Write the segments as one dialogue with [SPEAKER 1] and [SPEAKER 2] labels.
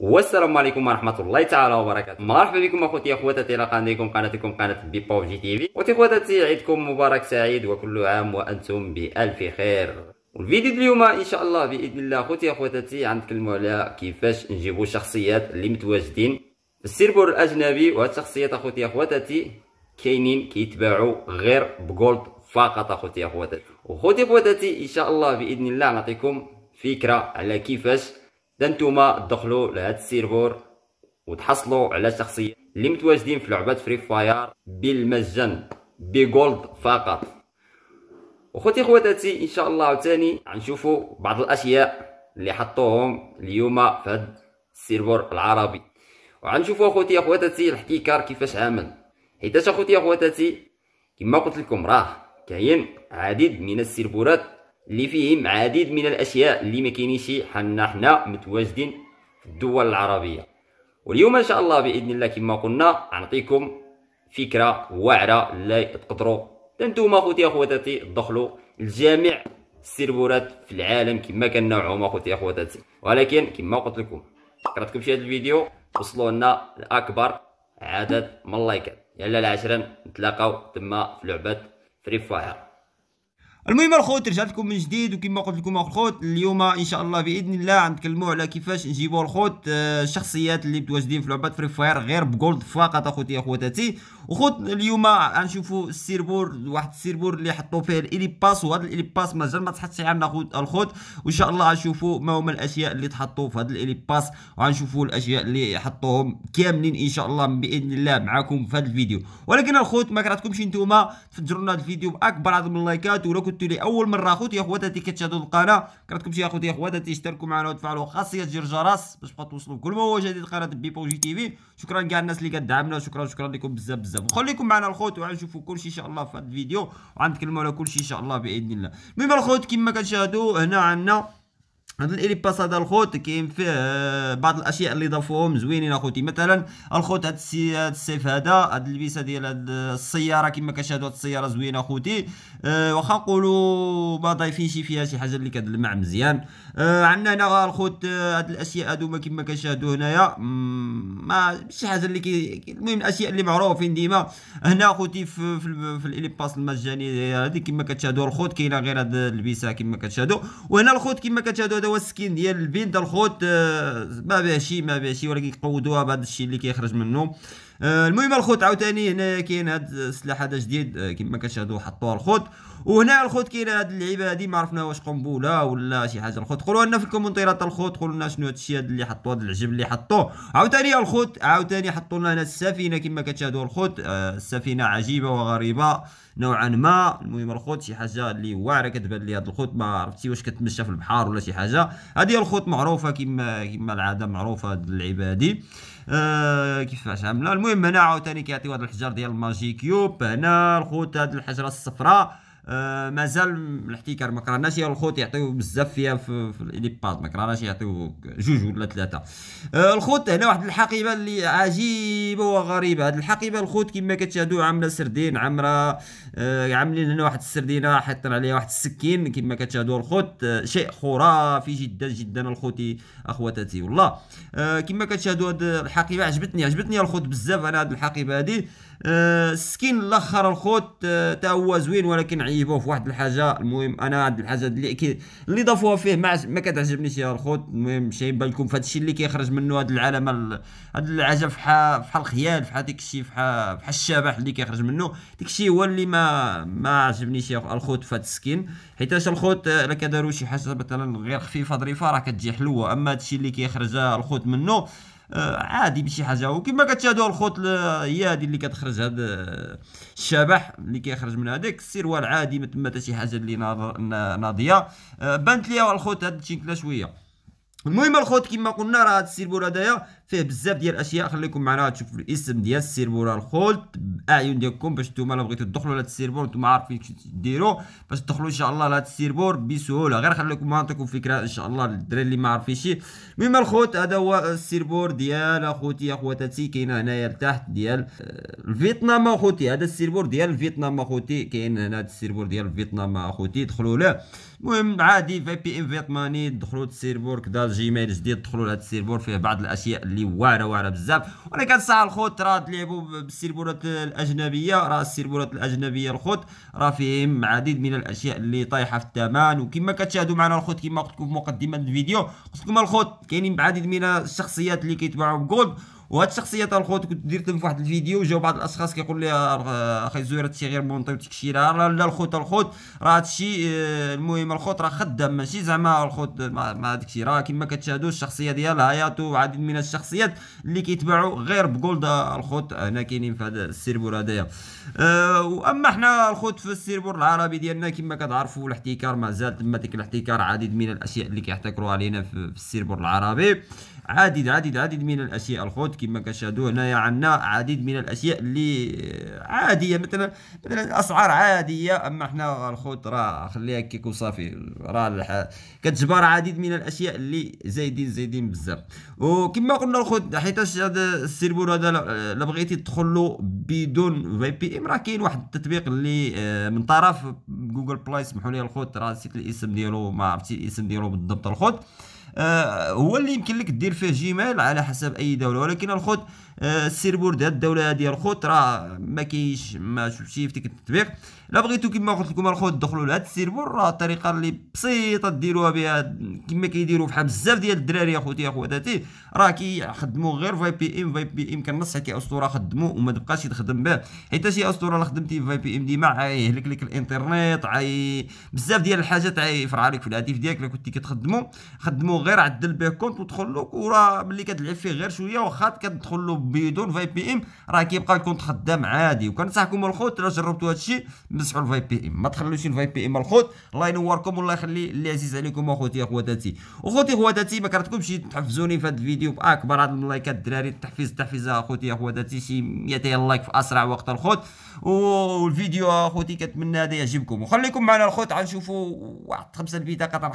[SPEAKER 1] والسلام عليكم ورحمه الله تعالى وبركاته مرحبا بكم اخوتي اخواتي الى قناتكم قناتكم قناه بي جي تي في اخوتي اخواتي عيدكم مبارك سعيد وكل عام وانتم بالف خير والفيديو اليوم ان شاء الله باذن الله اخوتي اخواتي غنتكلموا على كيفاش نجيبوا شخصيات اللي متواجدين في السيرفر الاجنبي وهاد الشخصيات اخوتي اخواتي كاينين كيتباعوا غير بجولد فقط اخوتي اخواتاتي وخوتي اخواتاتي ان شاء الله باذن الله نعطيكم فكره على كيفاش نتوما تدخلوا لهذا السيرفور وتحصلوا على شخصيه اللي متواجدين في لعبه فري فاير بالمجان بجولد فقط وخوتي خواتاتي ان شاء الله عاوتاني غنشوفوا بعض الاشياء اللي حطوهم اليوم في هذا السيرفور العربي وغنشوفوا اخوتي اخواتاتي الحكيكار كيفاش عامل حيتاش اخوتي اخواتاتي كما قلت لكم راه كاين عديد من السيربورات اللي فيهم عديد من الاشياء اللي ما كاينينش حنا حنا متواجدين في الدول العربيه واليوم ان شاء الله باذن الله كما قلنا غنعطيكم فكره واعره اللي تقدروا انتوما اخوتي اخواتاتي تدخلوا لجميع السيربورات في العالم كما نوعهم اخوتي اخواتاتي ولكن كما قلت لكم شكرتكم في هذا الفيديو وصلوا لنا لاكبر عدد من اللايكات يلا العشرة نتلاقاو تما في لعبة فري فاير المهم الخوت رجعت لكم من جديد وكما قلت لكم الخوت اليوم ان شاء الله باذن الله غنتكلموا على كيفاش نجيبوا الخوت آه، الشخصيات اللي متواجدين في لعبه فري فاير غير بجولد فقط اخوتي اخواتاتي وخوت اليوم غنشوفوا السيربور واحد السيربور اللي حطوا فيه الالي باس وهذا الالي باس مازال ما تحطش عندنا خوت الخوت وان شاء الله غنشوفوا ما هما الاشياء اللي تحطوا في هذا الالي باس وغنشوفوا الاشياء اللي حطوهم كاملين ان شاء الله باذن الله معكم في هذا الفيديو ولكن الخوت ما كرهتكمش انتوما تفجروا لنا الفيديو باكبر عدد من اللايكات ولو قلت لي اول مره اخوتي يا كتشاهدوا القناه كرهتكم شي اخوتي يا اشتركوا معنا وتفعلوا خاصيه زر الجرس باش تبقى توصلوا كل ما هو جديد قناه بيبو جي تي في شكرا كاع الناس اللي كدعمنا شكرا شكرا لكم بزاف بزاف وخليكم معنا الخوت وغنشوفوا كلشي ان شاء الله في هذا الفيديو وغنتكلموا على كلشي ان شاء الله باذن الله المهم الخوت كما كتشاهدوا هنا عندنا هذا الالي باس هذا الخوت كاين فيه آه، بعض الاشياء اللي ضافوهم زوينين اخوتي مثلا الخوت هذا السيف هذا هاد اللبسه ديال هاد السياره كما كتشاهدوا هاد السياره زوينه اخوتي أه واخا نقولوا ما شي فيها شي حاجه اللي كتلمع مزيان أه عندنا هنا الخوت آه، هاد الاشياء هادو كما كتشاهدوا هنايا ما شي حاجه اللي كي المهم الاشياء اللي معروفين ديما هنا اخوتي في, في, في الالي باس المجاني هذه كما كتشاهدوا الخوت كاينه غير هاد اللبسه كما كتشاهدوا وهنا الخوت كما كتشاهدوا هذا هو السكين ديال البنت الخوت آه، ما بها شي ما بها شي ولكن يقودوها بهذا الشيء اللي كيخرج منه آه، المهم الخوت عاوتاني هنايا كاين هاد السلاح هذا جديد آه، كما كتشاهدوا حطوه الخوت وهنا الخوت كاين هاد اللعيبه هادي ما عرفنا واش قنبله ولا شي حاجه الخوت قولوا لنا في الكومنتيرات الخوت قولوا لنا شنو هادشي هاد اللي حطوه هاد العجب اللي حطوه عاوتاني الخوت عاوتاني حطوا لنا هنا السفينه كما كتشاهدوا الخوت آه، السفينه عجيبه وغريبه نوعا ما المهم الخوت شي حاجه اللي واعره كتبان لي هاد الخوت ما عرفتي واش كتمشى في البحر ولا شي حاجه هذه الخوت معروفه كما كما العاده معروفه هاد اللعيبه هادي آه كيفاش عامله المهم هنا عاوتاني كيعطي واحد الحجر ديال الماجيك كيوب هنا الخوت هاد الحجره الصفراء آه، مازال الاحتكار ما كرهناش يا الخوت يعطيو بزاف فيها في, في باز ما كرهناش يعطيو جوج ولا ثلاثه آه الخوت هنا واحد الحقيبه اللي عجيبه وغريبه هذه الحقيبه الخوت كما كتشاهدوا عامله سردين عامره آه عاملين هنا واحد السردينه حاطين عليها واحد السكين كما كتشاهدوا الخوت آه، شيء خرافي جدا جدا الخوتي اخواتاتي والله آه كما كتشاهدوا هذه الحقيبه عجبتني عجبتني الخوت بزاف انا هذه الحقيبه هذه السكين آه، الاخر الخوت آه، تا هو زوين ولكن عيبوه في واحد الحاجه المهم انا عند الحاجه اللي كي اللي ضافوها فيه ما, ما كتعجبنيش يا الخوت المهم شي بالكم فهاد الشيء اللي كيخرج منه هاد العالم هاد العجب فحال فحال الخيال فحال ديك الشيء فحال فحال الشبح اللي كيخرج منه ديك الشيء هو اللي ما ما عجبنيش يا الخوت في هاد السكين حيتاش الخوت آه، الا كداروا شي حاجه مثلا غير خفيفه ظريفه راه كتجي حلوه اما هادشي اللي كيخرج الخوت منه آه، عادي بشي حاجه وكما كتشاهدوا الخوت هي هذه اللي كتخرج هذا آه، الشبح اللي كيخرج من هذاك السروال عادي ما تما حتى شي حاجه اللي ناضيه آه، بانت ليا الخوت هاد التينكله شويه المهم الخوت كما قلنا راه هاد السيربول هدايا فيه بزاف ديال الاشياء خليكم معنا تشوفوا الاسم ديال السيرفور الخولت باعين ديالكم باش نتوما الا بغيتو تدخلوا لهاد السيرفور نتوما عارفين ديروا باش تدخلوا ان شاء الله لهاد السيرفور بسهوله غير خليكم نعطيكم فكره ان شاء الله للدراري اللي ما عارفينش المهم الخوت هذا هو السيرفور ديال اخوتي اخواتاتي كاين هنايا لتحت ديال آه، الفيتنام اخوتي هذا السيرفور ديال الفيتنام اخوتي كاين هنا هذا السيرفور ديال الفيتنام اخوتي دخلوا له المهم عادي في بي ان فيتماني دخلوا السيربور كذا جيميل جديد دخلوا لهاد السيرفور فيه بعض الاشياء اللي اللي واعره واعره بزاف وانا كنصح الخوت راه تلعبوا بالسيربورات الاجنبيه راه السيربولات الاجنبيه الخوت راه فيهم عديد من الاشياء اللي طايحه في الثمن وكما كتشاهدوا معنا الخوت كما قلت لكم في مقدمه الفيديو قلت لكم الخوت كاينين عديد من الشخصيات اللي كيتباعوا بجولد وهاد الشخصيه تاع الخوت كنت درت لهم واحد الفيديو جاو بعض الاشخاص كيقول لي آه، اخي زوير هادشي غير مونطي وتكشيره لا لا الخوت الخوت راه هادشي آه، المهم الخوت راه خدام ماشي زعما الخوت مع داكشي راه كما كتشاهدوا الشخصيه ديالها ياتو عديد من الشخصيات اللي كيتباعوا غير بجولد آه، الخوت هنا كاينين في هذا السيربور هذايا أه واما حنا الخوت في السيربور العربي ديالنا كما كتعرفوا الاحتكار مازال تما ديك الاحتكار عديد من الاشياء اللي كيحتكروا علينا في السيربور العربي عديد عديد عديد من الاشياء الخوت كما كتشاهدوا هنايا عندنا عديد من الاشياء اللي عاديه مثلا مثلا اسعار عاديه اما حنا الخوت راه خليها هكاك وصافي راه كتجبر عديد من الاشياء اللي زايدين زايدين بزاف وكما قلنا الخوت حيتاش هذا السيرفور هذا لا بغيتي تدخل له بدون في بي ام راه كاين واحد التطبيق اللي آه، من طرف جوجل بلاي سمحوا لي الخوت راه نسيت الاسم ديالو ما عرفتش الاسم ديالو بالضبط الخوت آه، هو اللي يمكن لك دير فيه جيميل على حسب اي دوله ولكن آه السيربور ديال الدوله هذه الخوت راه ما كاينش ما شفتي في التطبيق لا بغيتو كما قلت لكم الخوت دخلوا لهذا السيربور راه الطريقه اللي بسيطه ديروها بها كما كيديروا بحال بزاف ديال الدراري يا خوتي يا راه كيخدموا غير فاي بي ام فاي بي ام كنصح كي اسطوره خدموا وما تبقاش تخدم به حيت شي اسطوره اللي خدمتي فاي بي ام ديما عيهلك لك الانترنيت عي بزاف ديال الحاجات عيفرع عليك في الهاتف ديالك لا كنتي كتخدموا خدموا غير عدل به كونت ودخل لك وراه ملي كتلعب فيه غير شويه واخا كتدخل له بدون فاي بي ام راه كيبقى الكونت خدام عادي وكنصحكم الخوت الا جربتوا هذا الشيء مسحوا الفاي بي ام ما تخلوش الفاي بي ام الخوت الله ينوركم والله يخلي اللي عزيز عليكم اخوتي اخواتاتي اخوتي اخواتاتي ما كرهتكمش تحفزوني في هذا الفيديو باكبر عدد من اللايكات الدراري التحفيز التحفيز اخوتي اخواتاتي شي 200 لايك في اسرع وقت الخوت والفيديو اخوتي كنتمنى هذا يعجبكم وخليكم معنا الخوت غنشوفوا واحد خمسه البيتا قطع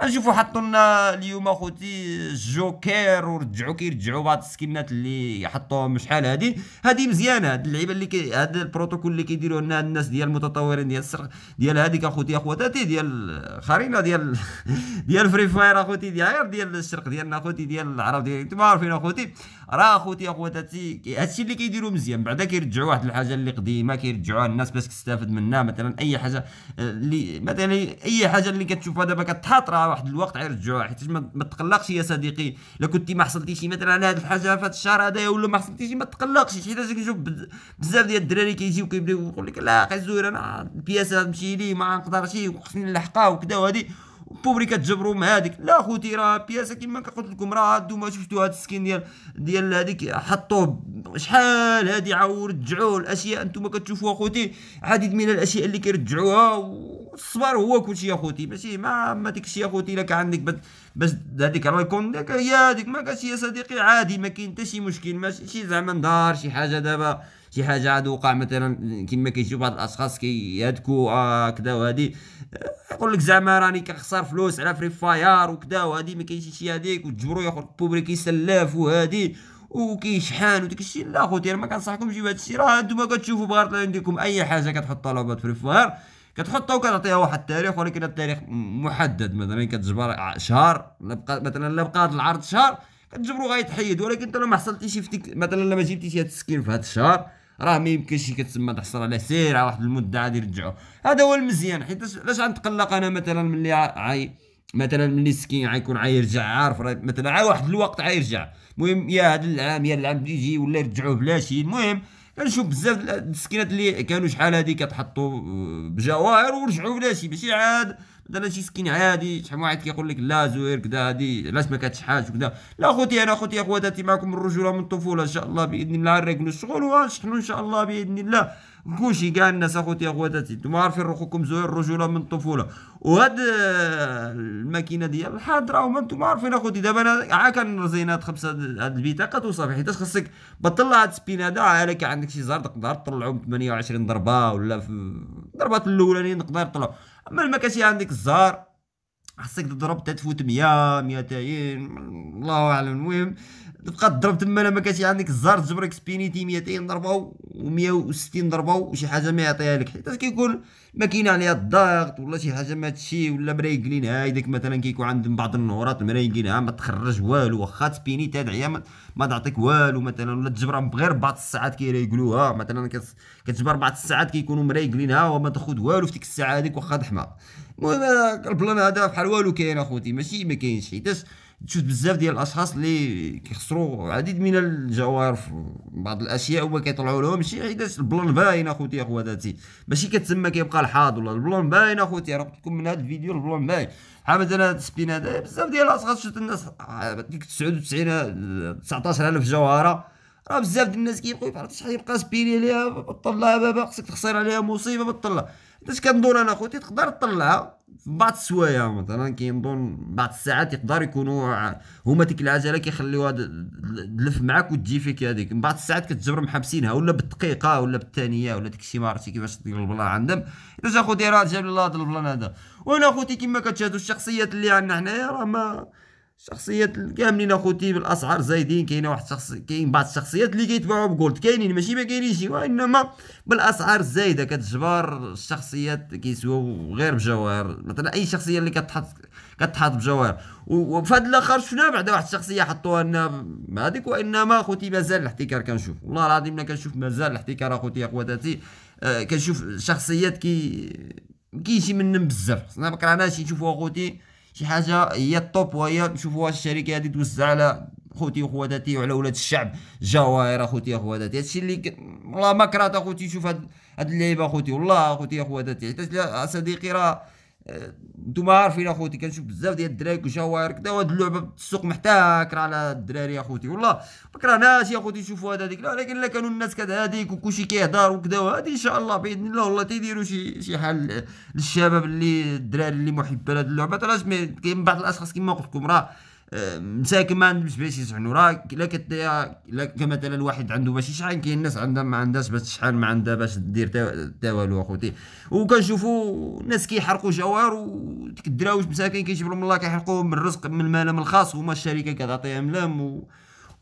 [SPEAKER 1] غنشوفوا حطوا لنا اليوم اخوتي جوكر ورجعوا كيرجعوا بعض السكنات اللي حطوهم شحال هادي هادي مزيانه هاد اللعيبه اللي كي هاد البروتوكول اللي كيديروا لنا الناس ديال المتطورين ديال السرق ديال هذيك اخوتي اخواتاتي ديال خرينه ديال ديال فري فاير اخوتي ديال ديال الشرق ديالنا اخوتي ديال العرب ديال انتم عارفين اخوتي راه اخوتي اخواتاتي هادشي اللي كيديروا مزيان بعدا كيرجعوا واحد الحاجه اللي قديمه كيرجعوها الناس باش تستافد منها مثلا اي حاجه آه، اللي مثلا اي حاجه اللي كتشوفها دابا كتحط راه واحد الوقت غيرجعوها حيت ما تقلقش يا صديقي لا كنتي ما حصلتيش مثلا على هذه الحاجه في هذا الشهر هذا ولا ما حصلتيش ما تقلقش حيت كنشوف بزاف ديال الدراري كيجيو كيبداو يقول لك لا غير زوير انا البياسه تمشي لي ما نقدرش وخصني نلحقها وكذا وهذه بوبري كتجبروا مع هذيك لا خوتي راه بياسه كما قلت لكم راه ما شفتوا هذا السكين ديال ديال هذيك حطوه شحال هذه عاود رجعوه الاشياء انتم كتشوفوها خوتي عديد من الاشياء اللي كيرجعوها والصبر هو كلشي يا خوتي ماشي ما ما ديك الشيء يا خوتي الا كان عندك باش هذيك راه يكون هي هذيك ما كانش يا صديقي عادي ما كاين حتى شي مشكل ماشي زعما دار شي حاجه دابا شي حاجه عاد وقع مثلا كما كيجيو بعض الاشخاص كيهدكوا آه كدا وهادي يقول لك زعما راني كنخسر فلوس على فري فاير وكدا وهادي ما كاينش شي هاديك وتجبروا ياخذ بوبري كيسلف وهادي وكيشحن وداك الشيء لا خوتي انا ما كنصحكمش جيبوا هذا الشيء راه انتم كتشوفوا بغرض عندكم اي حاجه كتحطها لعبه فري فاير كتحطها وكتعطيها واحد التاريخ ولكن التاريخ محدد مثلا كتجبر شهر مثلا لبقى بقى العرض شهر كتجبرو غيتحيد ولكن انت لو ما حصلتيش في مثلا لما جبتيش هاد السكين في هاد الشهر راه ما يمكنش كتسمى تحصل على سير واحد المده عاد يرجعوا هذا هو المزيان حيت علاش غنتقلق انا مثلا ملي عاي مثلا ملي سكين غيكون عيرجع عارف مثلا عا واحد الوقت عيرجع المهم يا هذا العام يا العام اللي يجي ولا يرجعوه بلا شيء المهم كنشوف بزاف السكينات اللي كانوا شحال هذه كتحطوا آه، بجواهر ورجعوا بلا شيء ماشي عاد هذا شي سكين عادي شحال واحد كيقول لك لا زوير كدا هادي علاش ما كتشحاش وكدا لا خوتي انا خوتي اخواتاتي معكم الرجوله من الطفوله ان شاء الله باذن الله نريقلوا الشغل ونشحنوا ان شاء الله باذن الله كلشي كاع الناس اخوتي اخواتاتي انتم عارفين روحكم زوير الرجوله من الطفوله وهاد آه، الماكينه ديال الحاضر راهو انتم عارفين اخوتي دابا انا عا كنرزينا هاد خمسه هاد البطاقه توصافي حيتاش خصك بطل هاد السبين هذا عليك عندك شي زرد تقدر تطلعو ب 28 ضربه ولا في الضربات الاولانيين نقدر نطلع اما ما كانش عندك الزهر خاصك تضرب تتفوت 100 200 الله اعلم المهم تبقى تضرب تما لما كاتي عندك الزهر تجبرك سبينيتي 200 ضربه و160 ضربه وشي حاجه ما يعطيها لك حيت كيكون ما كاين عليها يعني الضغط ولا شي حاجه ما هادشي ولا مريقلينها هايداك مثلا كيكون عندهم بعض النهورات مريقلينها ما تخرج والو واخا سبيني هاد ما, ما تعطيك والو مثلا ولا تجبرهم غير بعض الساعات كيريقلوها مثلا كتجبر بعض الساعات كيكونوا مريقلينها وما تاخذ والو في ديك الساعه هذيك واخا دحمه المهم البلان هذا بحال والو كاين اخوتي ماشي ما كاينش حيتاش تشوف بزاف ديال الاشخاص اللي كيخسروا عديد من الجوهر بعض الاشياء وما كيطلعوا لهم ماشي حيتاش البلان باين اخوتي اخواتاتي ماشي كتسمى كيبقى الحاض ولا البلان باين اخوتي راه قلت لكم من هذا الفيديو البلان باين بحال مثلا هذا السبين هذا بزاف ديال الاشخاص شفت الناس آه، ديك 99 19000 جوهره راه بزاف ديال الناس كيبقاو عرفتي شحال يبقى سبيلي عليها طلع بابا خصك تخسر عليها مصيبه بطلها حيتاش كندور انا خوتي تقدر تطلعها في بعض السوايع مثلا كينظن بعض الساعات يقدر يكونوا هما ديك العجله كيخليوها تلف معاك وتجي فيك هذيك بعض الساعات كتجبر محبسينها ولا بالدقيقه ولا بالثانيه ولا داك الشيء ما عرفتي كيفاش تدير البلا عندهم حيتاش اخوتي راه جاب لي هذا البلان هذا وانا اخوتي كما كتشاهدوا الشخصيات اللي عندنا حنايا راه ما الشخصيات كاملين اخوتي بالاسعار زايدين كاينه واحد الشخص كاين بعض الشخصيات اللي كيتباعوا بجولد كاينين ماشي ما كاينينش وانما بالاسعار الزايده كتجبر الشخصيات كيسواو غير بجواهر مثلا اي شخصيه اللي كتحط كتحط بجواهر وفهاد الاخر شفنا بعد واحد الشخصيه حطوها لنا هذيك وانما اخوتي مازال الاحتكار كنشوف والله العظيم انا كنشوف مازال الاحتكار اخوتي اخواتاتي آه كنشوف شخصيات كي كيجي منهم بزاف ما كرهناش نشوفوا اخوتي شي حاجه هي الطوب وهي نشوفوا واش الشركه هذه توزع على خوتي وخواتاتي وعلى ولاد الشعب الجواهر اخوتي اخواتاتي هادشي اللي والله ماكرات اخوتي شوف هاد, هاد اللعيبه اخوتي والله اخوتي اخواتاتي حتى صديقي راه نتوما عارفين اخوتي كنشوف بزاف ديال الدراري كجواير كدا وهاد اللعبه السوق محتكر على الدراري اخوتي والله بكره ناس يا اخوتي يشوفوا هذا هذيك ولكن الا كانوا الناس كذا وكلشي كيهضر وكدا وهادي ان شاء الله باذن الله والله تيديروا شي شي حل للشباب اللي الدراري اللي محبه لهاد اللعبه راه كاين بعض الاشخاص كما قلت لكم راه مساكن ما عندهمش باش يشحنوا راه لا لا كمثلا واحد عنده باش يشحن كاين ناس عندها ما عندهاش باش تشحن ما عندها باش دير تا والو اخوتي وكنشوفوا ناس كيحرقوا جوار وديك الدراويش مساكين كيجيبوا لهم الله كيحرقوهم من الرزق من المال من الخاص هما الشركه كتعطيهم لهم و...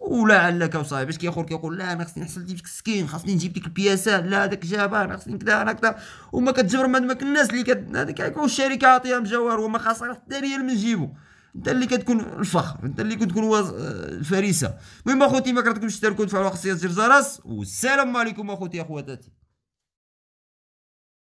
[SPEAKER 1] ولا علك وصاي باش كيخور كيقول لا انا خصني نحصل ديك السكين خاصني نجيب ديك البياسه لا هذاك جابها انا خصني كذا انا كذا وما كتجبر ما الناس اللي كت... هذيك الشركه عاطيهم جوار وما خاصها حتى ريال من جيبو انت اللي كتكون الفخر انت اللي كتكون الفريسه المهم اخوتي ما كرهتكمش تشتركوا وتفعلوا خاصيه زر الجرس والسلام عليكم اخوتي اخواتاتي